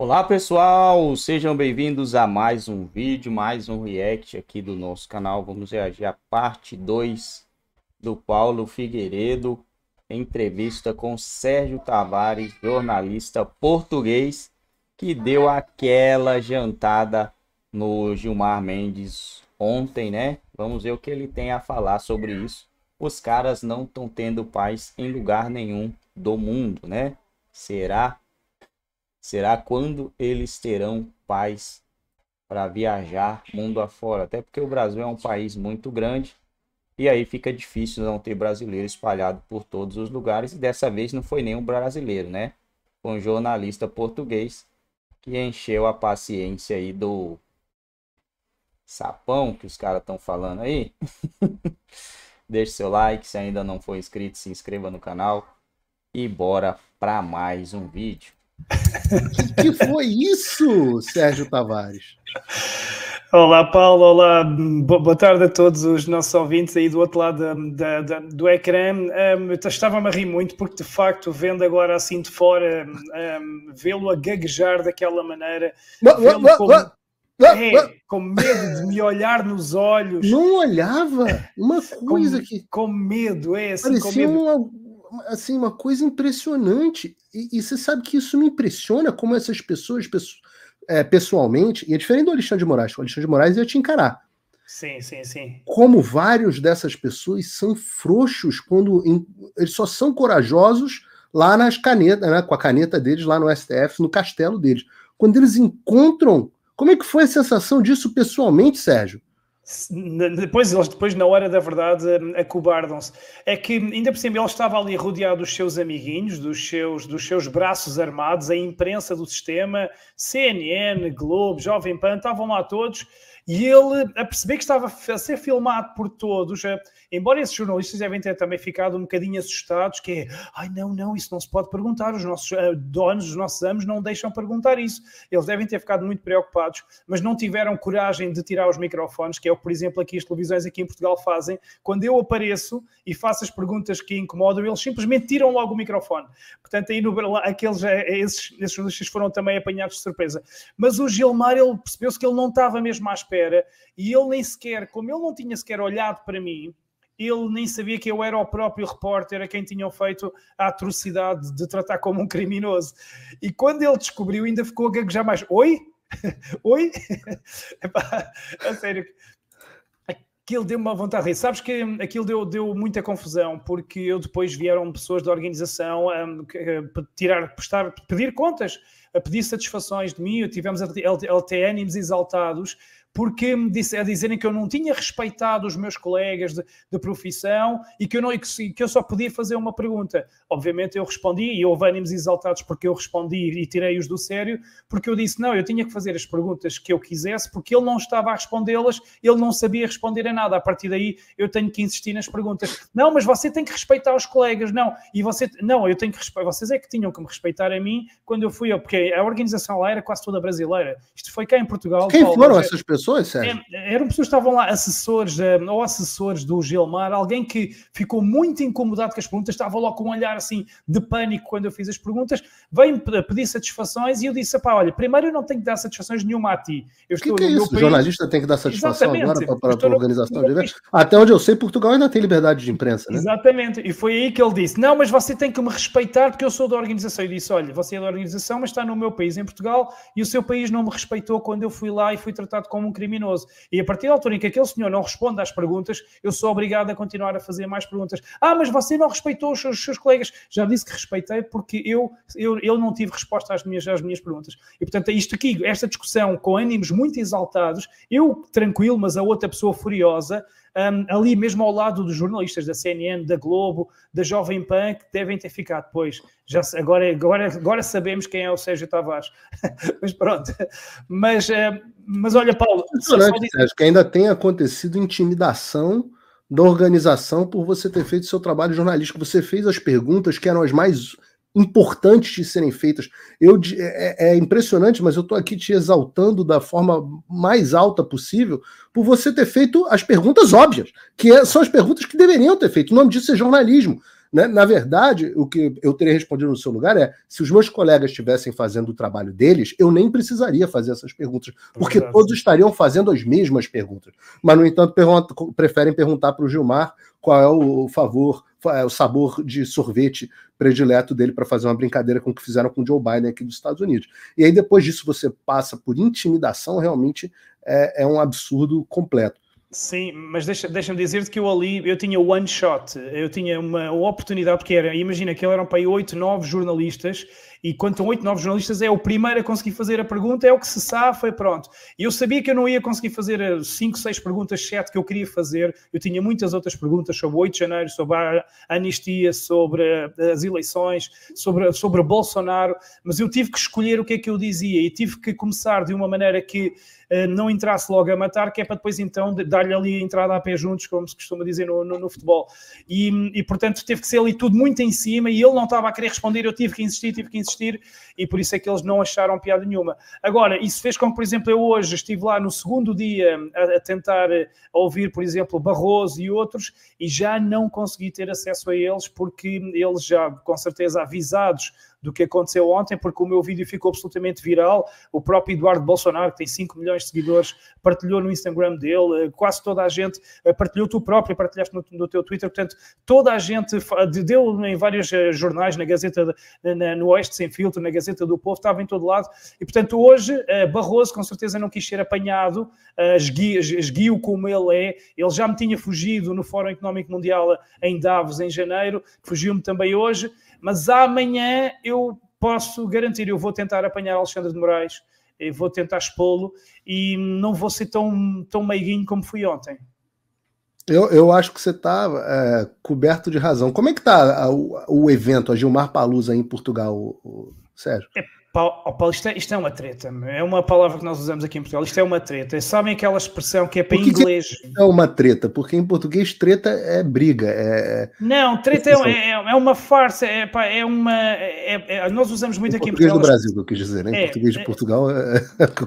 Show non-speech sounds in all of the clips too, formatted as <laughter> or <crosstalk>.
Olá pessoal, sejam bem-vindos a mais um vídeo, mais um react aqui do nosso canal. Vamos reagir à parte 2 do Paulo Figueiredo, entrevista com Sérgio Tavares, jornalista português, que deu aquela jantada no Gilmar Mendes ontem, né? Vamos ver o que ele tem a falar sobre isso. Os caras não estão tendo paz em lugar nenhum do mundo, né? Será Será quando eles terão paz para viajar mundo afora? Até porque o Brasil é um país muito grande e aí fica difícil não ter brasileiro espalhado por todos os lugares. E dessa vez não foi nenhum brasileiro, né? Foi um jornalista português que encheu a paciência aí do sapão que os caras estão falando aí. <laughs> Deixe seu like, se ainda não for inscrito, se inscreva no canal e bora para mais um vídeo que, que foi isso, Sérgio Tavares? Olá, Paulo. Olá, boa tarde a todos os nossos ouvintes aí do outro lado hum, da, da, do ecrã. Um, Estava-me a rir muito porque, de facto, vendo agora assim de fora, um, hum, vê-lo a gaguejar daquela maneira. É, com medo de me olhar nos olhos. Não olhava. Uma coisa com, que. Com medo, é assim. Parecia com medo. Uma, assim, uma coisa impressionante. E, e, você sabe que isso me impressiona como essas pessoas, é, pessoalmente, e é diferente do Alexandre de Moraes, o Alexandre de Moraes ia te encarar. Sim, sim, sim. Como vários dessas pessoas são frouxos quando em, eles só são corajosos lá nas canetas, né, com a caneta deles lá no STF, no castelo deles. Quando eles encontram, como é que foi a sensação disso pessoalmente, Sérgio? depois, eles, depois, na hora da verdade, hum, acobardam-se. É que, ainda por cima, ele estava ali rodeado dos seus amiguinhos, dos seus, dos seus braços armados, a imprensa do sistema, CNN, Globo, Jovem Pan, estavam lá todos e ele a perceber que estava a ser filmado por todos, eh, embora esses jornalistas devem ter também ficado um bocadinho assustados, que é, ai não, não, isso não se pode perguntar, os nossos eh, donos, os nossos amos não deixam perguntar isso. Eles devem ter ficado muito preocupados, mas não tiveram coragem de tirar os microfones, que é o que, por exemplo, aqui as televisões aqui em Portugal fazem. Quando eu apareço e faço as perguntas que incomodam, eles simplesmente tiram logo o microfone. Portanto, aí no, aqueles, eh, esses, esses jornalistas foram também apanhados de surpresa. Mas o Gilmar, ele percebeu-se que ele não estava mesmo à espera espera, e ele nem sequer, como ele não tinha sequer olhado para mim, ele nem sabia que eu era o próprio repórter a quem tinham feito a atrocidade de tratar como um criminoso. E quando ele descobriu, ainda ficou a gaguejar mais. Oi? <laughs> Oi? <laughs> Epá, a sério. Aquilo deu-me uma vontade de rir. Sabes que aquilo deu, deu muita confusão, porque eu depois vieram pessoas da organização a hum, eh, tirar, prestar, pedir contas, a pedir satisfações de mim. Tivemos LTN exaltados porque me disse, a dizerem que eu não tinha respeitado os meus colegas de, de profissão e que, eu não, que, que eu só podia fazer uma pergunta. Obviamente eu respondi e houve ânimos exaltados porque eu respondi e tirei-os do sério, porque eu disse, não, eu tinha que fazer as perguntas que eu quisesse porque ele não estava a respondê-las, ele não sabia responder a nada. A partir daí eu tenho que insistir nas perguntas. Não, mas você tem que respeitar os colegas, não. E você, não, eu tenho que respeitar, vocês é que tinham que me respeitar a mim quando eu fui, porque a organização lá era quase toda brasileira. Isto foi cá em Portugal. Quem Paulo, foram essas pessoas? pessoas, Sérgio? É, eram pessoas que estavam lá, assessores eh, ou assessores do Gilmar, alguém que ficou muito incomodado com as perguntas, estava logo com um olhar assim de pânico quando eu fiz as perguntas, veio pedir satisfações e eu disse: pá, olha, primeiro eu não tenho que dar satisfações nenhuma a ti. Eu estou que, que é isso? País... O jornalista tem que dar satisfação Exatamente. agora para, para a organização no... de eventos. Até onde eu sei, Portugal ainda tem liberdade de imprensa, né? Exatamente, e foi aí que ele disse: não, mas você tem que me respeitar porque eu sou da organização. Eu disse: olha, você é da organização, mas está no meu país, em Portugal, e o seu país não me respeitou quando eu fui lá e fui tratado como um criminoso. E a partir da altura em que aquele senhor não responde às perguntas, eu sou obrigado a continuar a fazer mais perguntas. Ah, mas você não respeitou os seus, os seus colegas. Já disse que respeitei porque eu, eu, eu não tive resposta às minhas, às minhas perguntas. E portanto, é isto aqui, esta discussão com ânimos muito exaltados, eu tranquilo, mas a outra pessoa furiosa, um, ali mesmo ao lado dos jornalistas da CNN, da Globo, da Jovem Pan, que devem ter ficado, depois. já, agora, agora, agora sabemos quem é o Sérgio Tavares. <laughs> mas pronto, mas, mas olha, Paulo... É só dizer... Sérgio, que ainda tem acontecido intimidação da organização por você ter feito o seu trabalho jornalístico. Você fez as perguntas que eram as mais importantes de serem feitas. Eu, é, é, é impressionante, mas eu estou aqui te exaltando da forma mais alta possível por você ter feito as perguntas óbvias, que é, são as perguntas que deveriam ter feito. O nome disso é jornalismo. Né? Na verdade, o que eu teria respondido no seu lugar é: se os meus colegas estivessem fazendo o trabalho deles, eu nem precisaria fazer essas perguntas, porque todos estariam fazendo as mesmas perguntas. Mas, no entanto, pergunta, preferem perguntar para o Gilmar qual é o favor, é o sabor de sorvete predileto dele para fazer uma brincadeira com o que fizeram com o Joe Biden aqui dos Estados Unidos. E aí, depois disso, você passa por intimidação, realmente é, é um absurdo completo. Sim, mas deixa-me deixa dizer-te que eu ali, eu tinha one shot, eu tinha uma oportunidade, porque era, imagina que eram para aí 8, 9 jornalistas e quanto a oito, nove jornalistas, é o primeiro a conseguir fazer a pergunta, é o que se foi pronto. Eu sabia que eu não ia conseguir fazer eh, cinco, seis perguntas, sete que eu queria fazer, eu tinha muitas outras perguntas sobre o 8 de janeiro, sobre a anistia, sobre eh, as eleições, sobre, sobre Bolsonaro, mas eu tive que escolher o que é que eu dizia e tive que começar de uma maneira que eh, não entrasse logo a matar, que é para depois então dar-lhe ali a entrada a pé juntos, como se costuma dizer no, no, no futebol. E, e, portanto teve que ser ali tudo muito em cima e ele não estava a querer responder, eu tive que insistir, tive que insistir existir e por isso é que eles não acharam piada nenhuma. Agora, isso fez com que, por exemplo, eu hoje estive lá no segundo dia a, a tentar eh, ouvir, por exemplo, Barroso e outros e já não consegui ter acesso a eles porque eles já, com certeza, avisados do que aconteceu ontem, porque o meu vídeo ficou absolutamente viral. O próprio Eduardo Bolsonaro, que tem 5 milhões de seguidores, partilhou no Instagram dele, eh, quase toda a gente eh, partilhou, tu próprio partilhaste no, no teu Twitter, portanto, toda a gente deu em vários eh, jornais, na Gazeta, na, no Oeste Sem Filtro, na Gazeta do Povo, estava em todo lado. E, portanto, hoje Barroso com certeza não quis ser apanhado, esguio, esguio como ele é, ele já me tinha fugido no Fórum Económico Mundial em Davos, em janeiro, fugiu-me também hoje. Mas amanhã eu posso garantir, eu vou tentar apanhar Alexandre de Moraes, vou tentar expô-lo e não vou ser tão, tão meiguinho como fui ontem. Eu, eu acho que você está é, coberto de razão. Como é que está o, o evento, a Gilmar Palusa em Portugal, o, o Sérgio? É Oh, Paulo, isto, é, isto é uma treta, é uma palavra que nós usamos aqui em Portugal. Isto é uma treta. Sabem aquela expressão que é para é inglês? É uma treta, porque em português treta é briga. É... é Não, treta é, é, é uma farsa, é, pá, é uma. É, é nós usamos muito em aqui em Portugal. do Brasil, que eu quis dizer, né? em português de Portugal <laughs> é,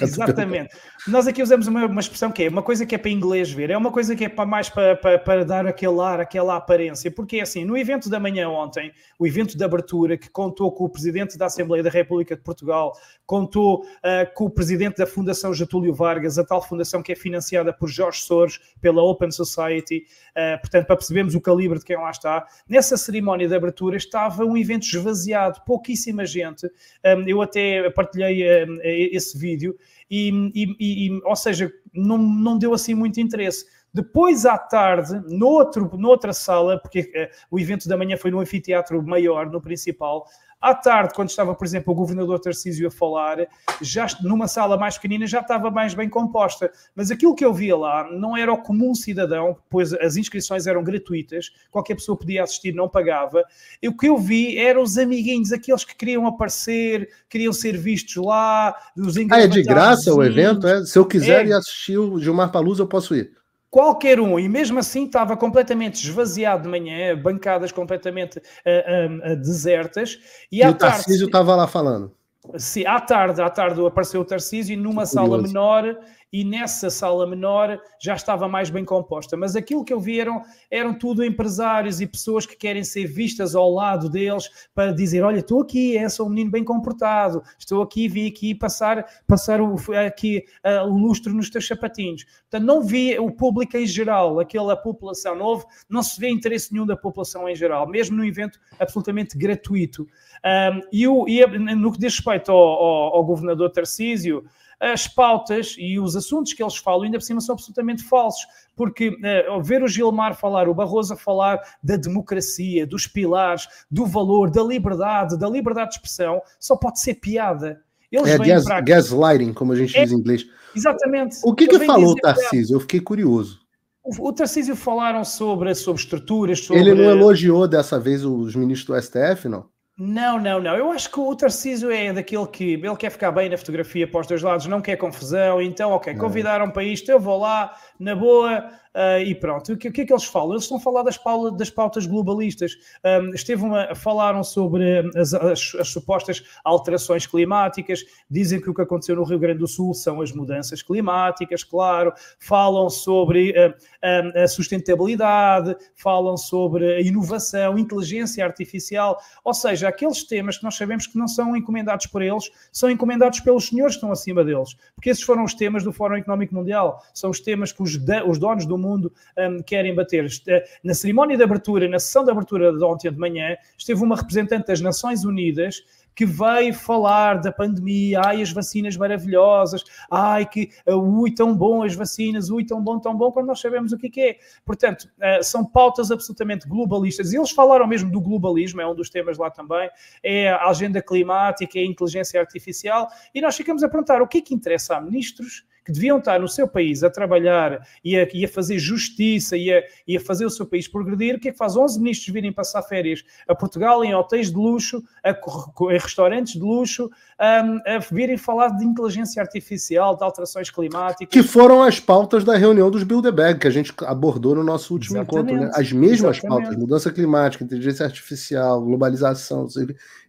Exatamente. Nós aqui usamos uma, uma, expressão que é uma coisa que é para inglês ver, é uma coisa que é para mais para, para, para, dar aquele ar, aquela aparência, porque é assim, no evento da manhã ontem, o evento de abertura que contou com o Presidente da Assembleia da República de Portugal, contou uh, com o Presidente da Fundação Getúlio Vargas, a tal fundação que é financiada por Jorge Soros, pela Open Society, uh, portanto, para percebermos o calibre de quem lá está, nessa cerimónia de abertura estava um evento esvaziado, pouquíssima gente, um, ah, eu até partilhei um, esse vídeo, e, e, e ou seja, não, não deu assim muito interesse. Depois à tarde, noutro, noutra sala, porque eh, o evento da manhã foi no anfiteatro maior, no principal. À tarde, quando estava, por exemplo, o governador Tarcísio a falar, já numa sala mais pequenina já estava mais bem composta. Mas aquilo que eu via lá não era o comum cidadão, pois as inscrições eram gratuitas, qualquer pessoa podia assistir, não pagava. E o que eu vi eram os amiguinhos, aqueles que queriam aparecer, queriam ser vistos lá. Os ah, é de graça o evento? É? Se eu quiser é... ir assistir o Gilmar Paluz, eu posso ir qualquer um, e mesmo assim estava completamente esvaziado de manhã, bancadas completamente uh, uh, desertas. E, e à o Tarcísio estava lá falando. Sim, à tarde, à tarde apareceu o Tarcísio e numa sala menor e nessa sala menor já estava mais bem composta. Mas aquilo que eu vi eram, eram tudo empresários e pessoas que querem ser vistas ao lado deles para dizer: Olha, estou aqui, é, sou um menino bem comportado, estou aqui, vim aqui passar, passar o, aqui uh, o lustro nos teus sapatinhos. Portanto, não vi o público em geral, aquela população nova não se vê interesse nenhum da população em geral, mesmo num evento absolutamente gratuito. Um, e, o, e no que diz respeito ao, ao, ao governador Tarcísio, as pautas e os assuntos que eles falam, ainda por cima, são absolutamente falsos. Porque uh, ver o Gilmar falar, o Barroso a falar da democracia, dos pilares, do valor, da liberdade, da liberdade de expressão, só pode ser piada. Eles é gas, gaslighting, como a gente é, diz em inglês. Exatamente. O que, que falou, é- Tarcísio? Eu fiquei curioso. O, o Tarcísio falaram sobre, sobre estruturas, sobre... Ele não elogiou dessa vez os ministros do STF, não? Não, não, não. Eu acho que o Tarcísio é daquele que ele quer ficar bem na fotografia para os dois lados, não quer confusão. Então, ok, é. convidaram para isto, eu vou lá, na boa, Uh, e pronto, o que, o que, é que eles falam? Eles estão a falar das, paula, das pautas globalistas. Um, falaram sobre hum, as, as, as, supostas alterações climáticas, dizem que o que aconteceu no Rio Grande do Sul são as mudanças climáticas, claro, falam sobre uh, uh, a sustentabilidade, falam sobre a inovação, inteligência artificial, ou seja, aqueles temas que nós sabemos que não são encomendados por eles, são encomendados pelos senhores que estão acima deles, porque esses foram os temas do Fórum Económico Mundial, são os temas que os, os donos do mundo um, querem bater. Eh, na cerimónia de abertura, na sessão de abertura de ontem de manhã, esteve uma representante das Nações Unidas que veio falar da pandemia, ai as vacinas maravilhosas, ai que eh, ui tão bom as vacinas, ui tão bom, tão bom, quando nós sabemos o que é. é. Portanto, eh, são pautas absolutamente globalistas. E eles falaram mesmo do globalismo, é um dos temas lá também, é a agenda climática, é a inteligência artificial, e nós ficamos a perguntar o que é que interessa a ministros que deviam estar no seu país a trabalhar e a, e a fazer justiça e a, e a, fazer o seu país progredir, o que é que faz 11 ministros virem passar férias a Portugal em hotéis de luxo, a, em restaurantes de luxo, hum, a virem falar de inteligência artificial, de alterações climáticas? Que foram as pautas da reunião dos Bilderberg, que a gente abordou no nosso último Exatamente. encontro. Né? As mesmas Exatamente. pautas, mudança climática, inteligência artificial, globalização,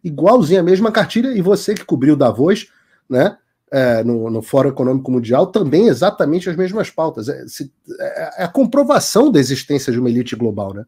igualzinho a mesma cartilha, e você que cobriu da voz, né? é, no, no, Fórum Econômico Mundial também exatamente as mesmas pautas. É, se, é, é a comprovação da existência de uma elite global, né?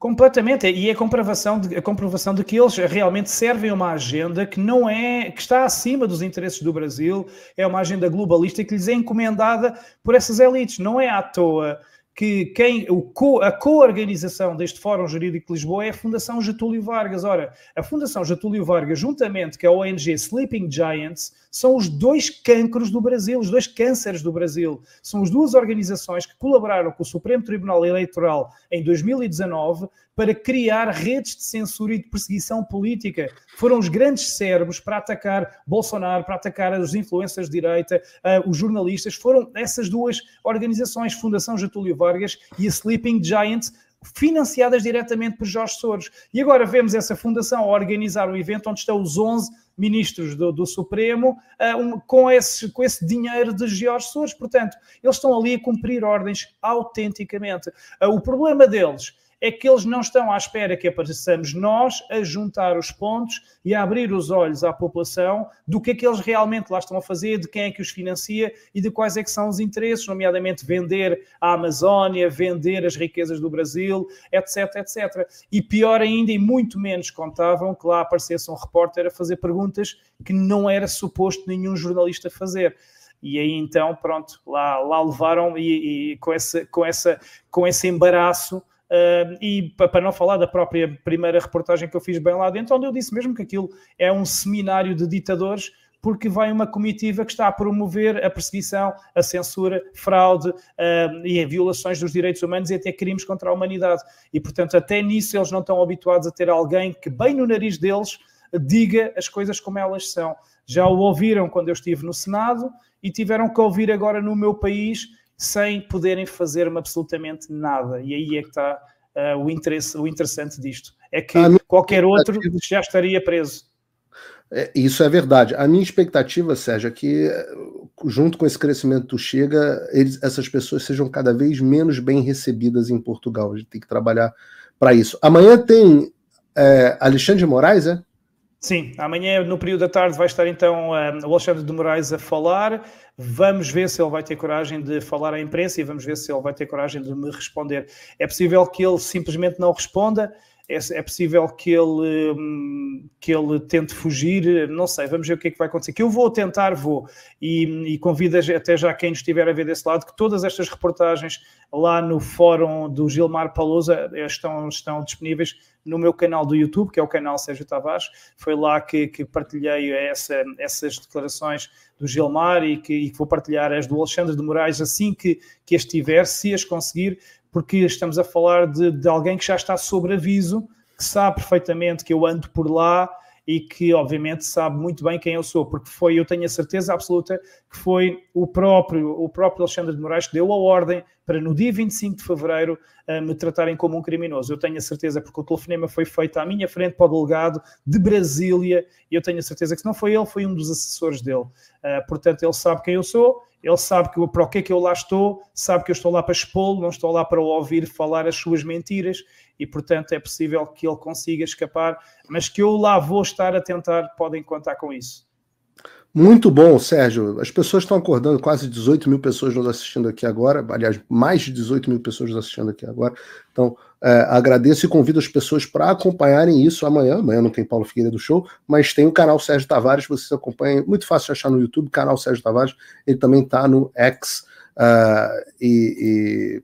Completamente, e é comprovação de, a comprovação de que eles realmente servem uma agenda que não é, que está acima dos interesses do Brasil, é uma agenda globalista que lhes é encomendada por essas elites, não é à toa que quem, o co, a co-organização deste Fórum Jurídico de Lisboa é a Fundação Getúlio Vargas. Ora, a Fundação Getúlio Vargas, juntamente com a ONG Sleeping Giants, são os dois cancros do Brasil, os dois cânceres do Brasil. São as duas organizações que colaboraram com o Supremo Tribunal Eleitoral em 2019 para criar redes de censura e de perseguição política. Foram os grandes cérebros para atacar Bolsonaro, para atacar os influencers de direita, uh, os jornalistas. Foram essas duas organizações, Fundação Getúlio Vargas e a Sleeping Giant, financiadas diretamente por Jorge Soros. E agora vemos essa fundação organizar um evento onde estão os 11 ministros do, do Supremo uh, um, com, esse, com esse dinheiro de Jorge Soros. Portanto, eles estão ali a cumprir ordens autenticamente. Uh, o problema deles é que eles não estão à espera que apareçamos nós a juntar os pontos e a abrir os olhos à população do que é que eles realmente lá estão a fazer, de quem é que os financia e de quais é que são os interesses, nomeadamente vender a Amazónia, vender as riquezas do Brasil, etc, etc. E pior ainda, e muito menos contavam que lá aparecesse um repórter a fazer perguntas que não era suposto nenhum jornalista fazer e aí então pronto lá, lá levaram e, e, com essa com essa com esse embaraço Uh, e para não falar da própria primeira reportagem que eu fiz bem lá dentro, onde eu disse mesmo que aquilo é um seminário de ditadores, porque vai uma comitiva que está a promover a perseguição, a censura, fraude uh, e violações dos direitos humanos e até crimes contra a humanidade. E, portanto, até nisso eles não estão habituados a ter alguém que, bem no nariz deles, diga as coisas como elas são. Já o ouviram quando eu estive no Senado e tiveram que ouvir agora no meu país sem poderem fazer absolutamente nada. E aí é que está uh, o, interesse, o interessante disto. É que qualquer outro já estaria preso. É, isso é verdade. A minha expectativa, Sérgio, é que eh, junto com esse crescimento do Chega, eles, essas pessoas sejam cada vez menos bem recebidas em Portugal. A gente tem que trabalhar para isso. Amanhã tem é, Alexandre de Moraes, é? Sim, amanhã no período da tarde vai estar então eh, o Alexandre de Moraes a falar. Vamos ver se ele vai ter coragem de falar à imprensa e vamos ver se ele vai ter coragem de me responder. É possível que ele simplesmente não responda, é, é possível que ele, hum, que ele tente fugir, não sei, vamos ver o que é que vai acontecer. Que eu vou tentar, vou. E, hum, e convido até já quem estiver a ver desse lado que todas estas reportagens lá no fórum do Gilmar Palousa eh, estão, estão disponíveis no meu canal do YouTube, que é o canal Sérgio Tavares. Foi lá que, que partilhei essa, essas declarações do Gilmar e que, e que, vou partilhar as do Alexandre de Moraes assim que, que as tiver, se as conseguir, porque estamos a falar de, de alguém que já está sob aviso, que sabe perfeitamente que eu ando por lá, e que, obviamente, sabe muito bem quem eu sou, porque foi, eu tenho a certeza absoluta, que foi o próprio, o próprio Alexandre de Moraes que deu a ordem para no dia 25 de fevereiro eh, me tratarem como um criminoso. Eu tenho a certeza, porque o telefonema foi feito à minha frente para o delegado de Brasília, e eu tenho a certeza que se não foi ele, foi um dos assessores dele. Eh, portanto, ele sabe quem eu sou, ele sabe que, para o que é que eu lá estou, sabe que eu estou lá para expô-lo, não estou lá para ouvir falar as suas mentiras, e, portanto, é possível que ele consiga escapar, mas que eu lá vou estar a tentar, podem contar com isso. Muito bom, Sérgio. As pessoas estão acordando, quase 18 mil pessoas nos assistindo aqui agora. Aliás, mais de 18 mil pessoas nos assistindo aqui agora. Então, é, agradeço e convido as pessoas para acompanharem isso amanhã. Amanhã não tem Paulo Figueiredo Show, mas tem o canal Sérgio Tavares. Vocês acompanham, muito fácil de achar no YouTube, canal Sérgio Tavares. Ele também está no X. Uh, e, e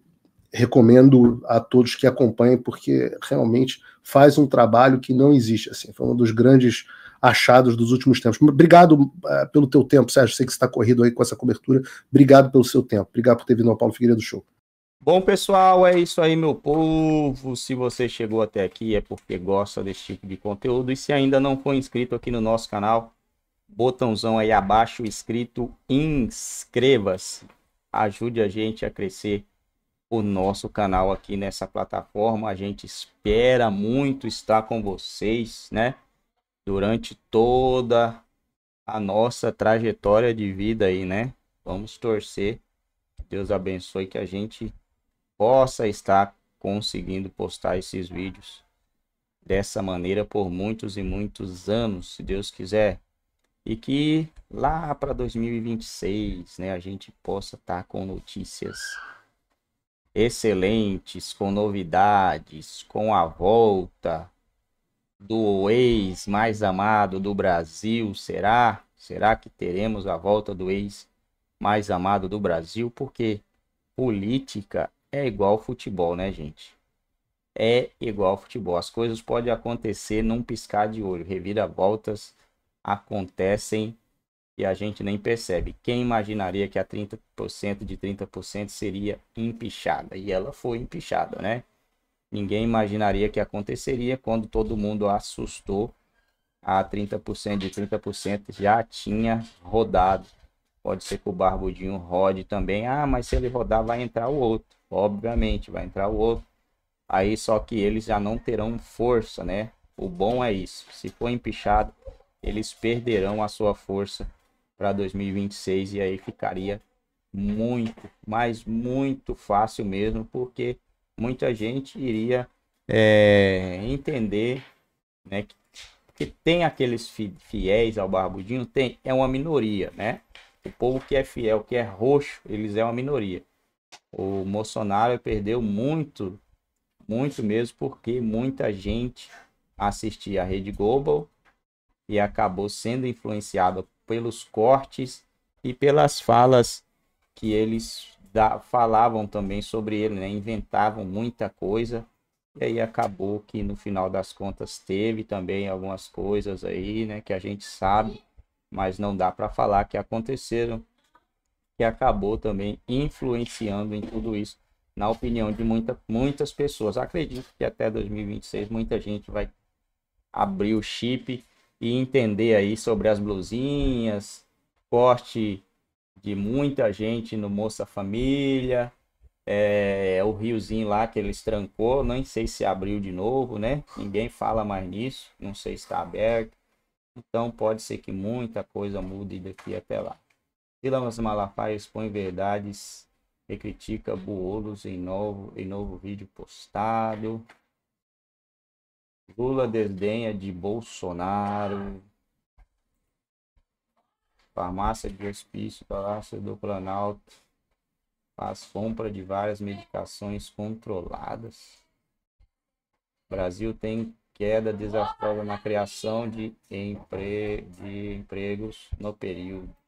recomendo a todos que acompanhem, porque realmente faz um trabalho que não existe. Assim, foi um dos grandes achados dos últimos tempos. Obrigado uh, pelo teu tempo, Sérgio. Sei que está corrido aí com essa cobertura. Obrigado pelo seu tempo. Obrigado por ter vindo ao Paulo Figueiredo Show. Bom, pessoal, é isso aí, meu povo. Se você chegou até aqui é porque gosta desse tipo de conteúdo. E se ainda não for inscrito aqui no nosso canal, botãozão aí abaixo escrito inscreva-se. Ajude a gente a crescer o nosso canal aqui nessa plataforma. A gente espera muito estar com vocês, né? Durante toda a nossa trajetória de vida aí, né? Vamos torcer. Deus abençoe que a gente possa estar conseguindo postar esses vídeos dessa maneira por muitos e muitos anos, se Deus quiser. E que lá para 2026, né, a gente possa estar com notícias excelentes, com novidades, com a volta do ex mais amado do Brasil. Será? Será que teremos a volta do ex mais amado do Brasil? Porque política é igual futebol, né, gente? É igual futebol. As coisas podem acontecer num piscar de olho. Reviravoltas acontecem e a gente nem percebe. Quem imaginaria que a 30% de 30% seria empichada? E ela foi empichada, né? Ninguém imaginaria que aconteceria quando todo mundo assustou. A 30% de 30% já tinha rodado. Pode ser que o Barbudinho rode também. Ah, mas se ele rodar, vai entrar o outro. Obviamente, vai entrar o outro. Aí só que eles já não terão força, né? O bom é isso. Se for empichado, eles perderão a sua força para 2026 e aí ficaria muito, mas muito fácil mesmo, porque muita gente iria é, entender né, que, que, tem aqueles fiéis ao Barbudinho, tem, é uma minoria, né? O povo que é fiel, que é roxo, eles é uma minoria. O Bolsonaro perdeu muito, muito mesmo, porque muita gente assistia a Rede Globo e acabou sendo influenciada pelos cortes e pelas falas que eles da, falavam também sobre ele, né? inventavam muita coisa. E aí acabou que no final das contas teve também algumas coisas aí, né, que a gente sabe, mas não dá para falar que aconteceram, que acabou também influenciando em tudo isso, na opinião de muita, muitas pessoas. Acredito que até 2026 muita gente vai abrir o chip e entender aí sobre as blusinhas, corte de muita gente no Moça Família, eh, é, o riozinho lá que eles trancou, nem sei se abriu de novo, né? Ninguém fala mais nisso, não sei se está aberto. Então pode ser que muita coisa mude daqui até lá. Silas Malafaia expõe verdades e critica buolos em novo, em novo vídeo postado. Lula desdenha de Bolsonaro. Farmácia de hospício, Palácio do Planalto. Faz compra de várias medicações controladas. O Brasil tem queda desastrosa na criação de, empre... de empregos no período.